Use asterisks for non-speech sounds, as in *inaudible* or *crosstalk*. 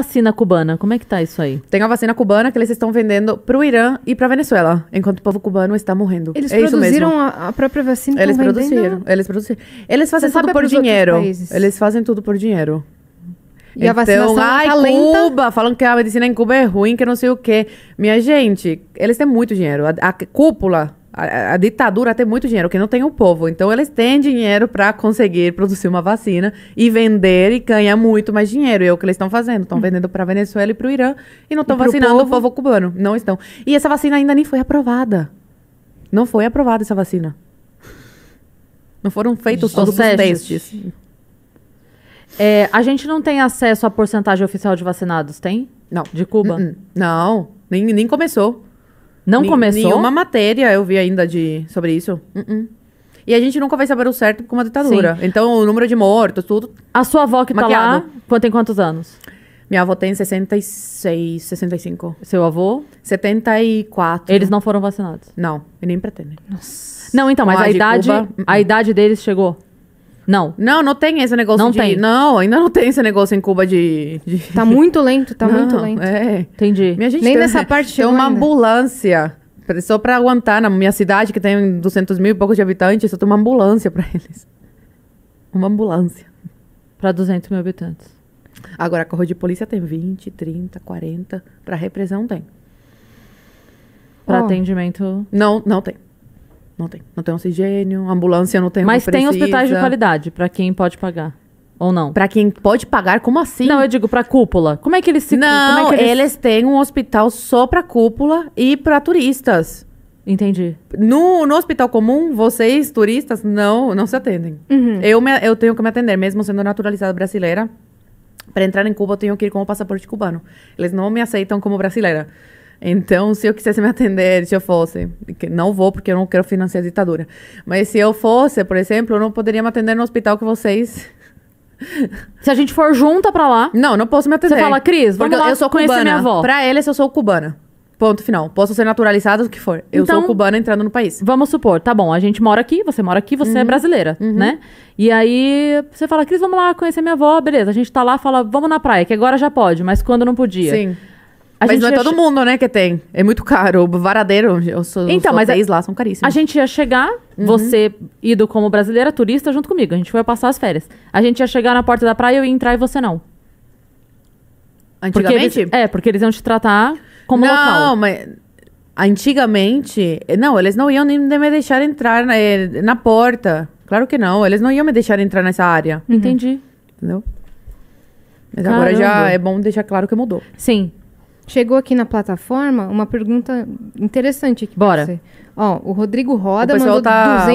vacina cubana, como é que tá isso aí? Tem a vacina cubana que eles estão vendendo pro Irã e pra Venezuela, enquanto o povo cubano está morrendo. Eles é produziram a, a, própria vacina Eles produziram, vendendo? eles produziram. Eles fazem Você tudo por dinheiro. Eles fazem tudo por dinheiro. E então, a vacinação então, ai, tá lenta. Cuba, falando que a medicina em Cuba é ruim, que não sei o quê. Minha gente, eles têm muito dinheiro. A, a cúpula a, a, ditadura tem muito dinheiro, que não tem o povo. Então, eles têm dinheiro para conseguir produzir uma vacina e vender e ganhar muito mais dinheiro. E é o que eles estão fazendo. Estão hum. vendendo para Venezuela e para o Irã e não estão vacinando povo. o povo cubano. Não estão. E essa vacina ainda nem foi aprovada. Não foi aprovada essa vacina. Não foram feitos todos os testes. É, a gente não tem acesso à porcentagem oficial de vacinados, tem? Não. De Cuba? Não, não. Nem, nem começou. Não começou? Nenhuma matéria eu vi ainda de, sobre isso. Uh, -uh. E a gente nunca vai saber o certo com uma ditadura. Sim. Então, o número de mortos, tudo. A sua avó que maquiado. tá lá, tem quantos anos? Minha avó tem 66, 65. Seu avô? 74. Eles não foram vacinados? Não, e nem pretendem. Nossa. Não, então, mas a, a idade, Cuba, a hum. idade deles chegou? Não. Não, não tem esse negócio não de... Tem. Não, ainda não tem esse negócio em Cuba de... de... *laughs* Tá muito lento, tá não, muito lento. É. Entendi. Minha gente Nem tem, nessa parte Tem uma ainda. ambulância só pra aguentar na minha cidade, que tem 200 mil e poucos de habitantes, só tem uma ambulância pra *laughs* eles. Uma ambulância. Pra 200 mil habitantes. Agora, a corro de polícia tem 20, 30, 40. Pra repressão tem. Pra oh. atendimento... Não, não tem. Não tem. Não tem oxigênio, ambulância não tem Mas tem precisa. hospitais de qualidade para quem pode pagar. Ou não? Para quem pode pagar, como assim? Não, eu digo para cúpula. Como é que eles se é Não, é eles... eles... têm um hospital só para cúpula e para turistas. Entendi. No, no hospital comum, vocês, turistas, não não se atendem. Uhum. Eu, me, eu tenho que me atender, mesmo sendo naturalizada brasileira. Para entrar em Cuba, eu tenho que ir com o passaporte cubano. Eles não me aceitam como brasileira. Então, se eu quisesse me atender, se eu fosse, que não vou porque eu não quero financiar a ditadura, mas se eu fosse, por exemplo, eu não poderia me atender no hospital que vocês. Se a gente for junta pra lá. Não, não posso me atender. Você fala, Cris, vamos porque lá eu sou conhecer minha avó. Pra eles, eu sou cubana. Ponto final. Posso ser naturalizada, o que for. Eu então, sou cubana entrando no país. Vamos supor, tá bom, a gente mora aqui, você mora aqui, você é uhum. é brasileira, uhum. né? E aí você fala, Cris, vamos lá conhecer minha avó, beleza. A gente tá lá, fala, vamos na praia, que agora já pode, mas quando não podia. Sim. A mas gente não é todo che... mundo, né, que tem. É muito caro. O varadeiro, eu sou, então, mas hotéis a... lá são caríssimos. A gente ia chegar, uhum. você ido como brasileira, turista, junto comigo. A gente foi passar as férias. A gente ia chegar na porta da praia, eu ia entrar e você não. Antigamente? Porque eles, é, porque eles iam te tratar como não, local. Não, mas... Antigamente... Não, eles não iam nem me deixar entrar na, eh, na porta. Claro que não. Eles não iam me deixar entrar nessa área. Entendi. Entendeu? Mas Caramba. agora já é bom deixar claro que mudou. Sim. Chegou aqui na plataforma uma pergunta interessante aqui. Bora. Ó, o Rodrigo Roda o mandou tá... 200